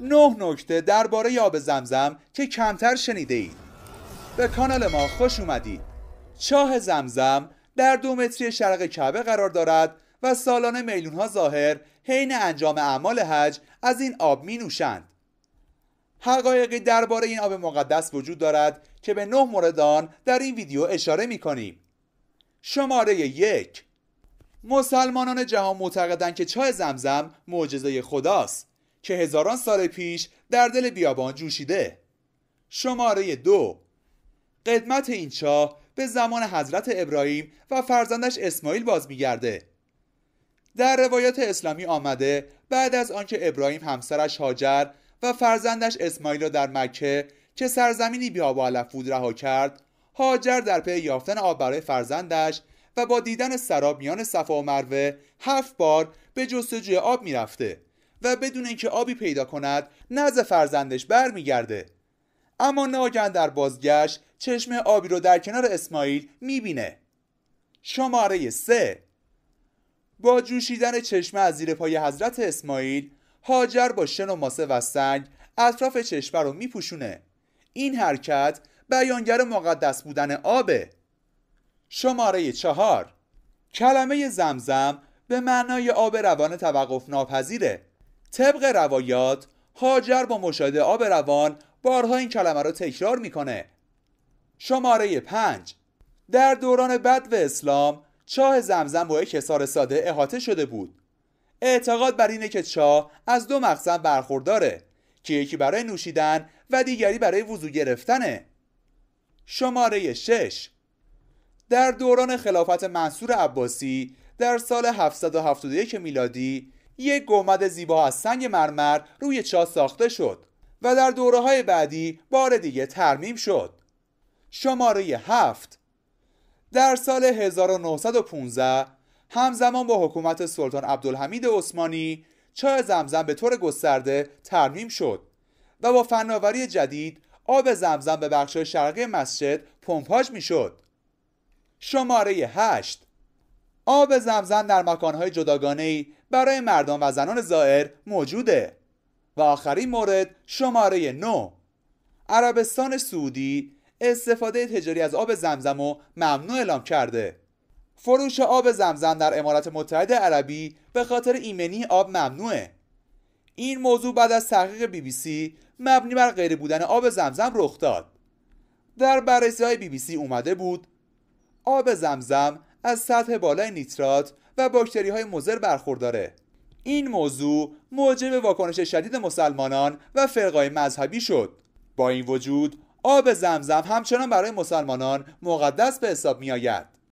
نه نکته درباره آب زمزم که کمتر شنیده اید به کانال ما خوش اومدید چاه زمزم در دو متری شرق کعبه قرار دارد و سالانه میلیون ها ظاهر حین انجام اعمال حج از این آب می نوشند حقایقی درباره این آب مقدس وجود دارد که به نه مورد آن در این ویدیو اشاره می کنیم شماره یک مسلمانان جهان معتقدند که چای زمزم معجزه خداست که هزاران سال پیش در دل بیابان جوشیده شماره دو قدمت این چاه به زمان حضرت ابراهیم و فرزندش اسماعیل باز میگرده در روایات اسلامی آمده بعد از آنکه ابراهیم همسرش هاجر و فرزندش اسماعیل را در مکه که سرزمینی علف بود رها کرد هاجر در پی یافتن آب برای فرزندش و با دیدن سراب میان صفا و مروه هفت بار به جستجوی آب میرفته و بدون اینکه آبی پیدا کند نزد فرزندش برمیگرده اما ناگهان در بازگشت چشم آبی رو در کنار اسماعیل میبینه شماره سه با جوشیدن چشمه از زیر پای حضرت اسماعیل هاجر با شن و ماسه و سنگ اطراف چشمه رو میپوشونه این حرکت بیانگر مقدس بودن آبه شماره چهار کلمه زمزم به معنای آب روان توقف ناپذیره طبق روایات هاجر با مشاهده آب روان بارها این کلمه را تکرار میکنه شماره پنج در دوران و اسلام چاه زمزم با یک حصار ساده احاطه شده بود اعتقاد بر اینه که چاه از دو مقسم برخورداره که یکی برای نوشیدن و دیگری برای وضو گرفتنه شماره 6 در دوران خلافت منصور عباسی در سال 771 میلادی یک گمد زیبا از سنگ مرمر روی چا ساخته شد و در دوره های بعدی بار دیگه ترمیم شد شماره 7 در سال 1915 همزمان با حکومت سلطان عبدالحمید عثمانی چاه زمزم به طور گسترده ترمیم شد و با فناوری جدید آب زمزم به بخش شرقی مسجد پمپاژ میشد شماره 8 آب زمزم در مکانهای جداگانه برای مردان و زنان زائر موجوده و آخرین مورد شماره 9 عربستان سعودی استفاده تجاری از آب زمزم و ممنوع اعلام کرده فروش آب زمزم در امارات متحده عربی به خاطر ایمنی آب ممنوعه این موضوع بعد از تحقیق بی بی سی مبنی بر غیر بودن آب زمزم رخ داد در بررسی های بی بی سی اومده بود آب زمزم از سطح بالای نیترات و باکتری های مزر برخورداره این موضوع موجب واکنش شدید مسلمانان و فرقای مذهبی شد با این وجود آب زمزم همچنان برای مسلمانان مقدس به حساب می آید